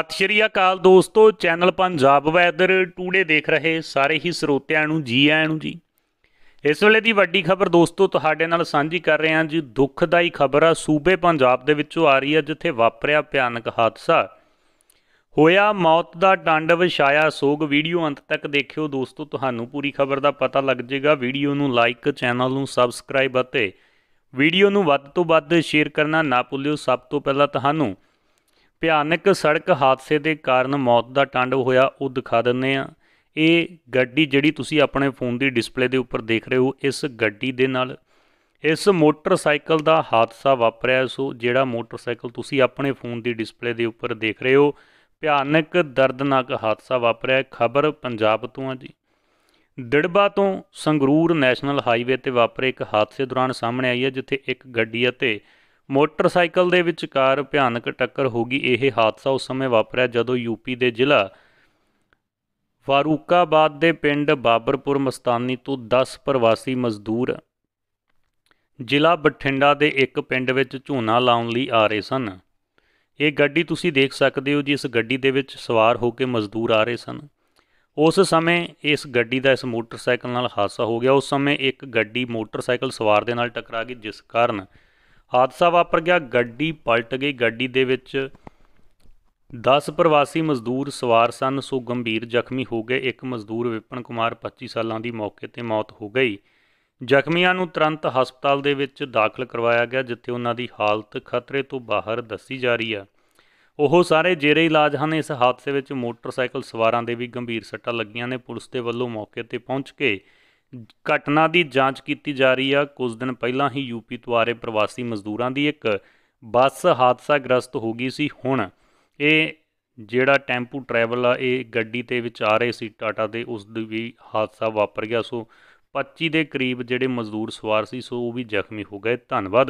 ਸਤਿ ਸ਼੍ਰੀ ਅਕਾਲ ਦੋਸਤੋ channel Punjab weather today ਦੇਖ ਰਹੇ ਸਾਰੇ ਹੀ ਸਰੋਤਿਆਂ ਨੂੰ ਜੀ ਆਇਆਂ ਨੂੰ ਜੀ ਇਸ ਵੇਲੇ ਦੀ ਵੱਡੀ ਖਬਰ ਦੋਸਤੋ ਤੁਹਾਡੇ ਨਾਲ ਸਾਂਝੀ ਕਰ ਰਹੇ ਹਾਂ ਜੀ ਦੁੱਖਦਾਈ ਖਬਰ ਆ ਸੂਬੇ ਪੰਜਾਬ ਦੇ ਵਿੱਚੋਂ ਆ ਰਹੀ ਹੈ ਜਿੱਥੇ ਵਾਪਰਿਆ ਭਿਆਨਕ ਹਾਦਸਾ ਹੋਇਆ ਮੌਤ ਦਾ ਡੰਡ ਛਾਇਆ ਸੋਗ ਵੀਡੀਓ ਅੰਤ ਤੱਕ ਦੇਖਿਓ ਦੋਸਤੋ ਤੁਹਾਨੂੰ ਪੂਰੀ ਖਬਰ ਦਾ ਪਤਾ ਲੱਗ ਜਾਏਗਾ ਵੀਡੀਓ ਨੂੰ ਲਾਈਕ ਚੈਨਲ ਨੂੰ ਸਬਸਕ੍ਰਾਈਬ ਅਤੇ ਵੀਡੀਓ ਨੂੰ ਵੱਧ ਤੋਂ ਵੱਧ ਸ਼ੇਅਰ ਕਰਨਾ ਨਾ ਭੁੱਲਿਓ ਸਭ ਤੋਂ ਪਹਿਲਾਂ ਤੁਹਾਨੂੰ ਭਿਆਨਕ ਸੜਕ ਹਾਦਸੇ ਦੇ ਕਾਰਨ ਮੌਤ ਦਾ ਟੰਡ ਹੋਇਆ ਉਹ ਦਿਖਾ ਦਿੰਨੇ ਆ ਇਹ ਗੱਡੀ ਜਿਹੜੀ ਤੁਸੀਂ ਆਪਣੇ ਫੋਨ ਦੀ ਡਿਸਪਲੇ ਦੇ ਉੱਪਰ ਦੇਖ ਰਹੇ ਹੋ ਇਸ ਗੱਡੀ ਦੇ ਨਾਲ ਇਸ ਮੋਟਰਸਾਈਕਲ ਦਾ ਹਾਦਸਾ ਵਾਪਰਿਆ ਸੋ ਜਿਹੜਾ ਮੋਟਰਸਾਈਕਲ ਤੁਸੀਂ ਆਪਣੇ ਫੋਨ ਦੀ ਡਿਸਪਲੇ ਦੇ ਉੱਪਰ ਦੇਖ ਰਹੇ ਹੋ ਭਿਆਨਕ ਦਰਦਨਾਕ ਹਾਦਸਾ ਵਾਪਰਿਆ ਖਬਰ ਪੰਜਾਬ ਤੋਂ ਆ ਜੀ ਡਿੜਬਾ ਤੋਂ ਸੰਗਰੂਰ ਨੈਸ਼ਨਲ ਹਾਈਵੇ ਤੇ ਵਾਪਰੇ ਇੱਕ ਹਾਦਸੇ ਦੌਰਾਨ ਸਾਹਮਣੇ ਆਈ ਹੈ ਜਿੱਥੇ ਇੱਕ ਗੱਡੀ ਅਤੇ ਮੋਟਰਸਾਈਕਲ ਦੇ ਕਾਰ ਭਿਆਨਕ ਟੱਕਰ ਹੋ ਗਈ ਇਹ ਹਾਦਸਾ ਉਸ ਸਮੇਂ ਵਾਪਰਿਆ ਜਦੋਂ ਯੂਪੀ ਦੇ ਜ਼ਿਲ੍ਹਾ ਫਾਰੂਕਾਬਾਦ ਦੇ ਪਿੰਡ ਬਾਬਰਪੁਰ ਮਸਤਾਨੀ ਤੋਂ 10 ਪ੍ਰਵਾਸੀ ਮਜ਼ਦੂਰ ਜ਼ਿਲ੍ਹਾ ਬਠਿੰਡਾ ਦੇ ਇੱਕ ਪਿੰਡ ਵਿੱਚ ਝੋਨਾ ਲਾਉਣ ਲਈ ਆ ਰਹੇ ਸਨ ਇਹ ਗੱਡੀ ਤੁਸੀਂ ਦੇਖ ਸਕਦੇ ਹੋ ਜੀ ਇਸ ਗੱਡੀ ਦੇ ਵਿੱਚ ਸਵਾਰ ਹੋ ਕੇ ਮਜ਼ਦੂਰ ਆ ਰਹੇ ਸਨ ਉਸ ਸਮੇਂ ਇਸ ਗੱਡੀ ਦਾ ਇਸ ਮੋਟਰਸਾਈਕਲ ਨਾਲ ਹਾਦਸਾ ਹੋ ਗਿਆ ਉਸ ਸਮੇਂ ਇੱਕ ਗੱਡੀ ਮੋਟਰਸਾਈਕਲ ਸਵਾਰ ਦੇ ਨਾਲ ਟਕਰਾ ਗਈ ਜਿਸ ਕਾਰਨ ਹਾਦਸਾ ਵਾਪਰ ਗਿਆ ਗੱਡੀ ਪਲਟ ਗਈ ਗੱਡੀ ਦੇ ਵਿੱਚ 10 ਪ੍ਰਵਾਸੀ ਮਜ਼ਦੂਰ ਸਵਾਰ ਸਨ ਸੋ ਗੰਭੀਰ ਜ਼ਖਮੀ ਹੋ ਗਏ ਇੱਕ ਮਜ਼ਦੂਰ ਵਿਪਨ ਕੁਮਾਰ 25 ਸਾਲਾਂ ਦੀ ਮੌਕੇ ਤੇ ਮੌਤ ਹੋ ਗਈ ਜ਼ਖਮੀਆਂ ਨੂੰ ਤੁਰੰਤ ਹਸਪਤਾਲ ਦੇ ਵਿੱਚ ਦਾਖਲ ਕਰਵਾਇਆ ਗਿਆ ਜਿੱਥੇ ਉਹਨਾਂ ਦੀ ਹਾਲਤ ਖਤਰੇ ਤੋਂ ਬਾਹਰ ਦੱਸੀ ਜਾ ਰਹੀ ਹੈ ਉਹ ਸਾਰੇ ਜੇਰੇ ਇਲਾਜ ਹਨ ਇਸ ਹਾਦਸੇ ਵਿੱਚ ਮੋਟਰਸਾਈਕਲ ਸਵਾਰਾਂ ਦੇ ਵੀ ਗੰਭੀਰ ਸੱਟਾਂ ਲੱਗੀਆਂ ਨੇ ਪੁਲਿਸ ਦੇ ਵੱਲੋਂ ਮੌਕੇ ਤੇ ਪਹੁੰਚ ਕੇ ਘਟਨਾ ਦੀ ਜਾਂਚ ਕੀਤੀ ਜਾ ਰਹੀ ਆ ਕੁਝ ਦਿਨ ਪਹਿਲਾਂ ਹੀ ਯੂਪੀ ਤੋਂ ਪ੍ਰਵਾਸੀ ਮਜ਼ਦੂਰਾਂ ਦੀ ਇੱਕ ਬੱਸ ਹਾਦਸਾ ਗ੍ਰਸਤ ਹੋ ਗਈ ਸੀ ਹੁਣ ਇਹ ਜਿਹੜਾ ਟੈਂਪੂ ਟਰੈਵਲ ਆ ਇਹ ਗੱਡੀ ਤੇ ਵਿੱਚ ਆ ਰਹੇ ਸੀ ਟਾਟਾ ਦੇ ਉਸ ਦੀ ਵੀ ਹਾਦਸਾ ਵਾਪਰ ਗਿਆ ਸੋ 25 ਦੇ ਕਰੀਬ ਜਿਹੜੇ ਮਜ਼ਦੂਰ ਸਵਾਰ ਸੀ ਸੋ ਉਹ ਵੀ ਜ਼ਖਮੀ ਹੋ ਗਏ ਧੰਨਵਾਦ